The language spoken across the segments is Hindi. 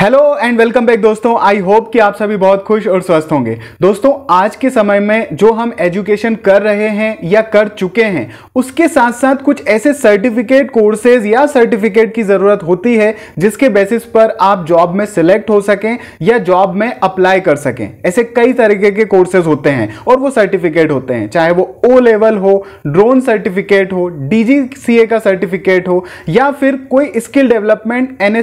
हेलो एंड वेलकम बैक दोस्तों आई होप कि आप सभी बहुत खुश और स्वस्थ होंगे दोस्तों आज के समय में जो हम एजुकेशन कर रहे हैं या कर चुके हैं उसके साथ साथ कुछ ऐसे सर्टिफिकेट कोर्सेज या सर्टिफिकेट की ज़रूरत होती है जिसके बेसिस पर आप जॉब में सिलेक्ट हो सकें या जॉब में अप्लाई कर सकें ऐसे कई तरीके के कोर्सेज होते हैं और वो सर्टिफिकेट होते हैं चाहे वो ओ लेवल हो ड्रोन सर्टिफिकेट हो डी का सर्टिफिकेट हो या फिर कोई स्किल डेवलपमेंट एन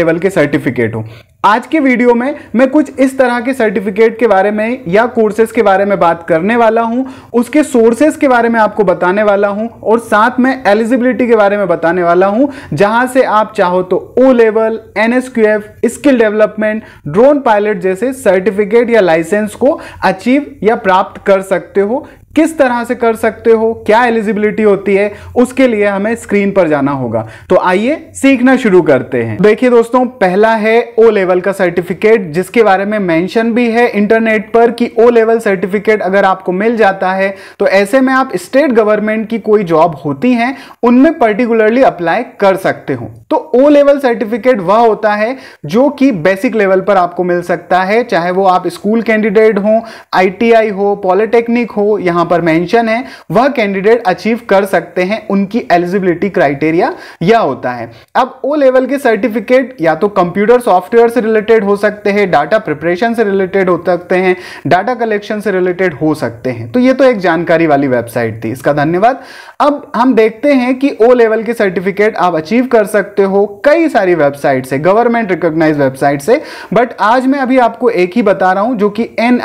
लेवल के सर्टिफिकेट सर्टिफिकेट हो आज के वीडियो में मैं कुछ इस तरह के सर्टिफिकेट के बारे में या कोर्सेज के बारे में बात करने वाला हूं उसके सोर्सेज के बारे में आपको बताने वाला हूं और साथ में एलिजिबिलिटी के बारे में बताने वाला हूं जहां से आप चाहो तो O level N skill development drone pilot जैसे सर्टिफिकेट या लाइसेंस को अचीव या प्राप्त कर सकते हो किस तरह से कर सकते हो क्या एलिजिबिलिटी होती है उसके लिए हमें स्क्रीन पर जाना होगा तो आइए सीखना शुरू करते हैं देखिए दोस्तों पहला है ओ लेवल का सर्टिफिकेट जिसके बारे में मेंशन भी है इंटरनेट पर कि ओ लेवल सर्टिफिकेट अगर आपको मिल जाता है तो ऐसे में आप स्टेट गवर्नमेंट की कोई जॉब होती हैं उनमें पर्टिकुलरली अप्लाई कर सकते हो तो ओ लेवल सर्टिफिकेट वह होता है जो कि बेसिक लेवल पर आपको मिल सकता है चाहे वो आप स्कूल कैंडिडेट हो आईटीआई हो पॉलिटेक्निक हो यहां पर मेंशन है वह कैंडिडेट अचीव कर सकते हैं उनकी एलिजिबिलिटी क्राइटेरिया यह होता है अब ओ लेवल के सर्टिफिकेट या तो कंप्यूटर सॉफ्टवेयर से रिलेटेड हो सकते हैं डाटा प्रिपरेशन से रिलेटेड हो सकते हैं डाटा कलेक्शन से रिलेटेड हो सकते हैं तो ये तो एक जानकारी वाली वेबसाइट थी इसका धन्यवाद अब हम देखते हैं कि ओ लेवल के सर्टिफिकेट आप अचीव कर सकते सकते हो कई सारी वेबसाइट से गवर्नमेंट रिकॉग्नाइज वेबसाइट से बट आज मैं अभी आपको एक ही बता रहा हूं जो कि एन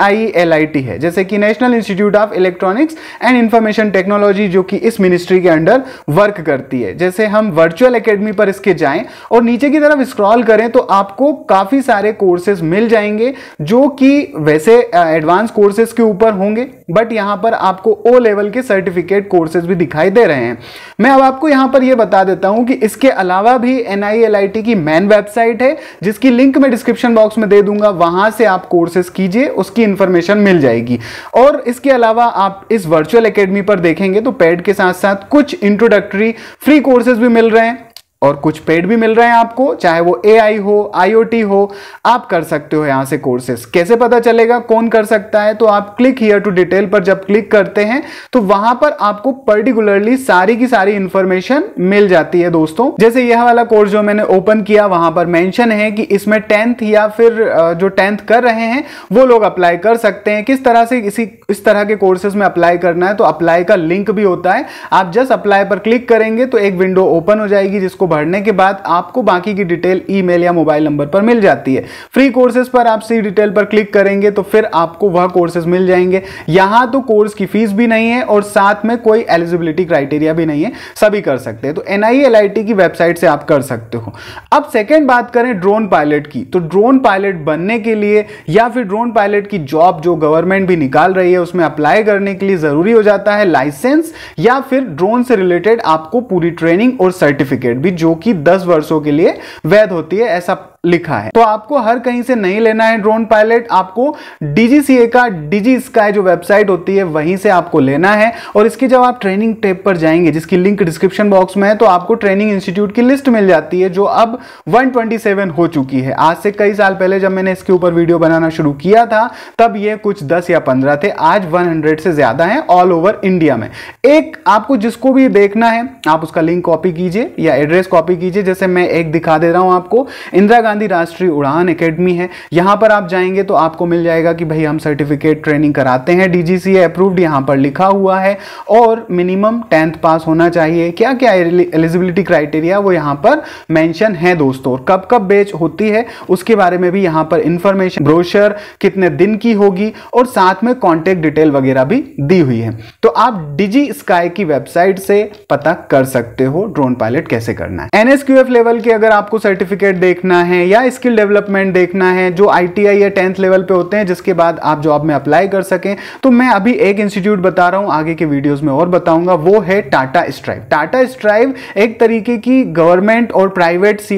है जैसे कि National Institute of Electronics and Information Technology जो कि इस मिनिस्ट्री के अंडर वर्क करती है जैसे हम वर्चुअल एकेडमी पर इसके जाएं और नीचे की तरफ स्क्रॉल करें तो आपको काफी सारे कोर्सेज मिल जाएंगे जो कि वैसे एडवांस कोर्सेज के ऊपर होंगे बट यहां पर आपको ओ लेवल के सर्टिफिकेट कोर्सेज भी दिखाई दे रहे हैं मैं अब आपको यहां पर यह बता देता हूं कि इसके अलावा भी एन की मेन वेबसाइट है जिसकी लिंक मैं डिस्क्रिप्शन बॉक्स में दे दूंगा वहां से आप कोर्सेस कीजिए उसकी इंफॉर्मेशन मिल जाएगी और इसके अलावा आप इस वर्चुअल अकेडमी पर देखेंगे तो पैड के साथ साथ कुछ इंट्रोडक्टरी फ्री कोर्सेज भी मिल रहे हैं और कुछ पेड भी मिल रहे हैं आपको चाहे वो ए हो आई हो आप कर सकते हो यहां से कोर्सेस कैसे पता चलेगा कौन कर सकता है तो आप क्लिक हियर टू डिटेल पर जब क्लिक करते हैं तो वहां पर आपको पर्टिकुलरली सारी की सारी इंफॉर्मेशन मिल जाती है दोस्तों जैसे यह वाला कोर्स जो मैंने ओपन किया वहां पर मैंशन है कि इसमें टेंथ या फिर जो टेंथ कर रहे हैं वो लोग अप्लाई कर सकते हैं किस तरह से इसी इस तरह के कोर्सेज में अप्लाई करना है तो अप्लाई का लिंक भी होता है आप जस्ट अप्लाई पर क्लिक करेंगे तो एक विंडो ओपन हो जाएगी जिसको को भरने के बाद आपको बाकी की डिटेल ईमेल या मोबाइल नंबर पर मिल जाती है फ्री कोर्सेज पर आप सी डिटेल पर क्लिक करेंगे तो फिर आपको वह कोर्सेज मिल जाएंगे यहां तो कोर्स की फीस भी नहीं है और साथ में कोई एलिजिबिलिटी क्राइटेरिया भी नहीं है सभी कर सकते हैं तो एनआईएलआई e की वेबसाइट से आप कर सकते हो अब सेकेंड बात करें ड्रोन पायलट की तो ड्रोन पायलट बनने के लिए या फिर ड्रोन पायलट की जॉब जो गवर्नमेंट भी निकाल रही है उसमें अप्लाई करने के लिए ज़रूरी हो जाता है लाइसेंस या फिर ड्रोन से रिलेटेड आपको पूरी ट्रेनिंग और सर्टिफिकेट भी जो कि 10 वर्षों के लिए वैध होती है ऐसा लिखा है तो आपको हर कहीं से नहीं लेना है ड्रोन पायलट आपको डीजीसीए का डीजी स्काई जो वेबसाइट होती है वहीं से आपको लेना है और इसकी जब आप ट्रेनिंग टेप पर जाएंगे जिसकी लिंक डिस्क्रिप्शन बॉक्स में है तो आपको ट्रेनिंग इंस्टीट्यूट की लिस्ट मिल जाती है जो अब 127 हो चुकी है आज से कई साल पहले जब मैंने इसके ऊपर वीडियो बनाना शुरू किया था तब ये कुछ दस या पंद्रह थे आज वन से ज्यादा है ऑल ओवर इंडिया में एक आपको जिसको भी देखना है आप उसका लिंक कॉपी कीजिए या एड्रेस कॉपी कीजिए जैसे मैं एक दिखा दे रहा हूं आपको इंदिरा गांधी गांधी राष्ट्रीय उड़ान एकेडमी है यहाँ पर आप जाएंगे तो आपको मिल जाएगा कि भाई हम सर्टिफिकेट ट्रेनिंग कराते हैं डीजीसीए अप्रूव्ड यहाँ पर लिखा हुआ है और मिनिमम टेंथ पास होना चाहिए क्या क्या एलिजिबिलिटी क्राइटेरिया वो यहाँ पर मैंशन है दोस्तों कब कब बेच होती है उसके बारे में भी यहाँ पर इंफॉर्मेशन ब्रोशर कितने दिन की होगी और साथ में कॉन्टेक्ट डिटेल वगैरह भी दी हुई है तो आप डिजी स्काई की वेबसाइट से पता कर सकते हो ड्रोन पायलट कैसे करना है एनएसक्यूएफ लेवल के अगर आपको सर्टिफिकेट देखना है हैं या स्किल डेवलपमेंट देखना है जो आईटीआई या टेंथ लेवल पे होते हैं जिसके बाद आप जॉब में अप्लाई कर सकें तो मैं अभी एक इंस्टीट्यूट बता रहा हूँ आगे के वीडियोस में और बताऊंगा वो है टाटा स्ट्राइव टाटा स्ट्राइव एक तरीके की गवर्नमेंट और प्राइवेट सी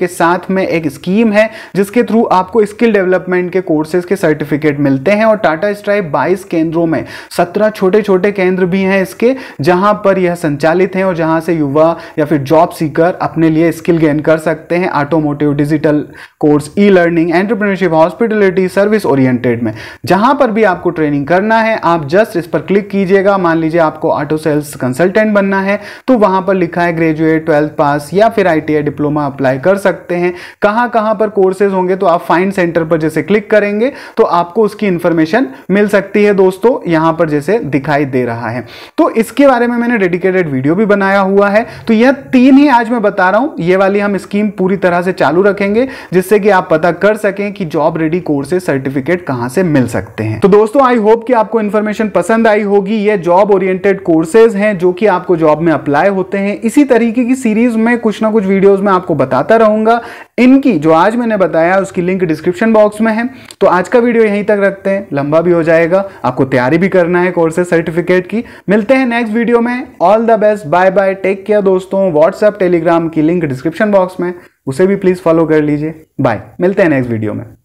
के साथ में एक स्कीम है जिसके थ्रू आपको स्किल डेवलपमेंट के कोर्सेज के सर्टिफिकेट मिलते हैं और टाटा स्ट्राइव बाईस केंद्रों में सत्रह छोटे छोटे केंद्र भी हैं इसके जहां पर यह संचालित हैं और जहां से युवा या फिर जॉब सीकर अपने लिए स्किल गेन कर सकते हैं automotive digital digital course e learning entrepreneurship hospitality service oriented में जहां पर भी आपको ट्रेनिंग करना है आप जस्ट इस पर क्लिक कीजिएगा मान लीजिए आपको ऑटो सेल्स कंसल्टेंट बनना है तो वहां पर लिखा है ग्रेजुएट ट्वेल्थ पास या फिर आई डिप्लोमा अप्लाई कर सकते हैं कहां कहां पर कोर्सेज होंगे तो आप फाइन सेंटर पर जैसे क्लिक करेंगे तो आपको उसकी इंफॉर्मेशन मिल सकती है दोस्तों यहां पर जैसे दिखाई दे रहा है तो इसके बारे में मैंने डेडिकेटेड वीडियो भी बनाया हुआ है तो यह तीन ही आज मैं बता रहा हूं ये वाली हम स्कीम पूरी तरह से चालू रखें रखेंगे जिससे कि आप पता कर सकें कि जॉब रेडी कोर्सेज सर्टिफिकेट कहां से मिल सकते हैं तो दोस्तों आई होप कि आपको इन्फॉर्मेशन पसंद आई होगी ये जॉब ओरिएंटेड कोर्सेज हैं जो कि आपको जॉब में अप्लाई होते हैं इसी तरीके की सीरीज में कुछ ना कुछ वीडियोज में आपको बताता रहूंगा इनकी जो आज मैंने बताया उसकी लिंक डिस्क्रिप्शन बॉक्स में है तो आज का वीडियो यहीं तक रखते हैं लंबा भी हो जाएगा आपको तैयारी भी करना है कोर्सेज सर्टिफिकेट की मिलते हैं नेक्स्ट वीडियो में all the best bye bye take care दोस्तों व्हाट्सएप टेलीग्राम की लिंक डिस्क्रिप्शन बॉक्स में उसे भी प्लीज़ फॉलो कर लीजिए बाय मिलते हैं नेक्स्ट वीडियो में